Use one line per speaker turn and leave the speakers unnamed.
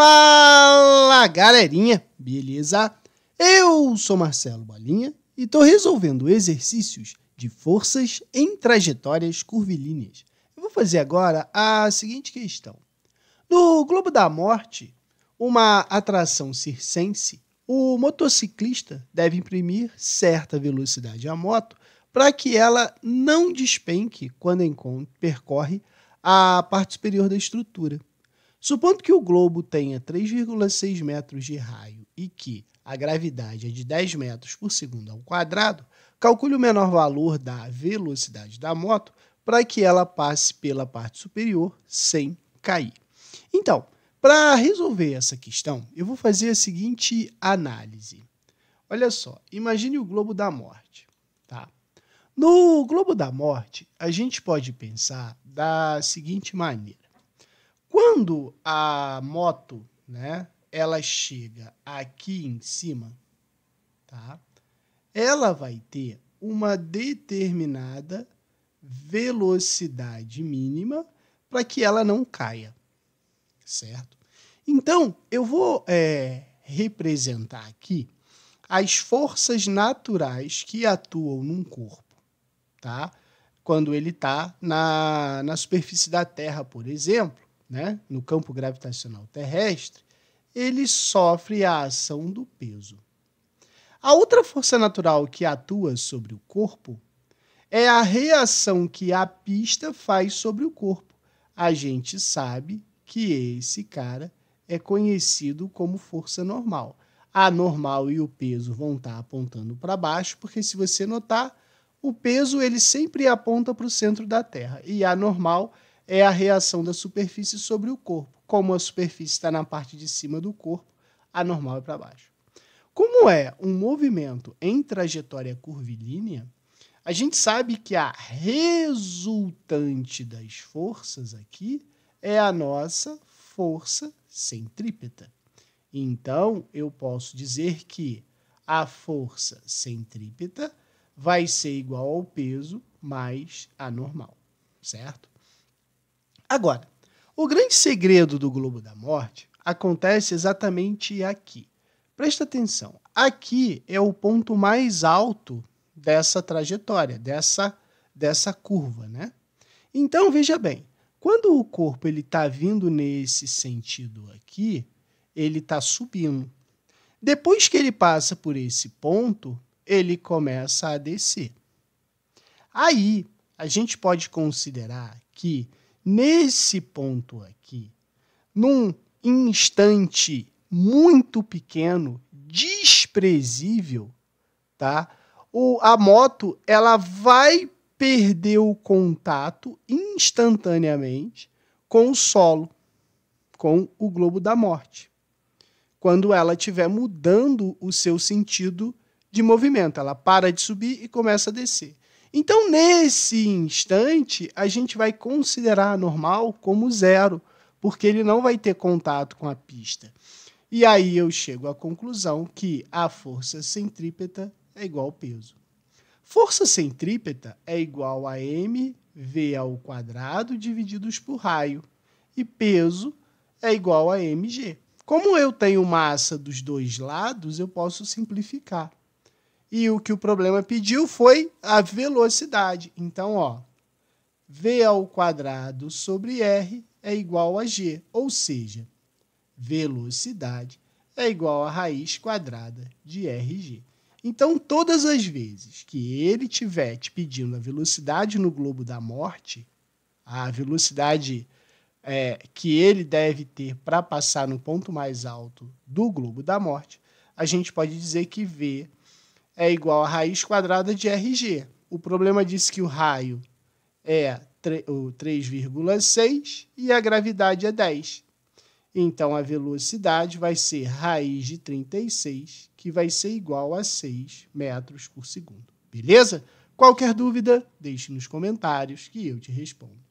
Fala galerinha, beleza? Eu sou Marcelo Bolinha e estou resolvendo exercícios de forças em trajetórias curvilíneas. Eu vou fazer agora a seguinte questão. No Globo da Morte, uma atração circense, o motociclista deve imprimir certa velocidade à moto para que ela não despenque quando percorre a parte superior da estrutura. Supondo que o globo tenha 3,6 metros de raio e que a gravidade é de 10 metros por segundo ao quadrado, calcule o menor valor da velocidade da moto para que ela passe pela parte superior sem cair. Então, para resolver essa questão, eu vou fazer a seguinte análise. Olha só, imagine o globo da morte, tá? No globo da morte, a gente pode pensar da seguinte maneira. Quando a moto, né, ela chega aqui em cima, tá? Ela vai ter uma determinada velocidade mínima para que ela não caia, certo? Então, eu vou é, representar aqui as forças naturais que atuam num corpo, tá? Quando ele está na, na superfície da Terra, por exemplo, né, no campo gravitacional terrestre, ele sofre a ação do peso. A outra força natural que atua sobre o corpo é a reação que a pista faz sobre o corpo. A gente sabe que esse cara é conhecido como força normal. A normal e o peso vão estar tá apontando para baixo, porque se você notar, o peso ele sempre aponta para o centro da Terra e a normal é a reação da superfície sobre o corpo. Como a superfície está na parte de cima do corpo, a normal é para baixo. Como é um movimento em trajetória curvilínea, a gente sabe que a resultante das forças aqui é a nossa força centrípeta. Então, eu posso dizer que a força centrípeta vai ser igual ao peso mais a normal, certo? Agora, o grande segredo do Globo da Morte acontece exatamente aqui. Presta atenção. Aqui é o ponto mais alto dessa trajetória, dessa dessa curva, né? Então, veja bem, quando o corpo ele está vindo nesse sentido aqui, ele está subindo. Depois que ele passa por esse ponto, ele começa a descer. Aí, a gente pode considerar que nesse ponto aqui, num instante muito pequeno, desprezível, tá? O, a moto ela vai perder o contato instantaneamente com o solo, com o globo da morte. Quando ela estiver mudando o seu sentido de movimento, ela para de subir e começa a descer. Então, nesse instante, a gente vai considerar normal como zero, porque ele não vai ter contato com a pista. E aí eu chego à conclusão que a força centrípeta é igual ao peso. Força centrípeta é igual a mv ao quadrado divididos por raio e peso é igual a mg. Como eu tenho massa dos dois lados, eu posso simplificar. E o que o problema pediu foi a velocidade. Então, ó, v ao quadrado sobre r é igual a g, ou seja, velocidade é igual a raiz quadrada de rg. Então, todas as vezes que ele tiver te pedindo a velocidade no globo da morte, a velocidade é, que ele deve ter para passar no ponto mais alto do globo da morte, a gente pode dizer que v é igual a raiz quadrada de RG. O problema disse é que o raio é 3,6 e a gravidade é 10. Então, a velocidade vai ser raiz de 36, que vai ser igual a 6 metros por segundo. Beleza? Qualquer dúvida, deixe nos comentários que eu te respondo.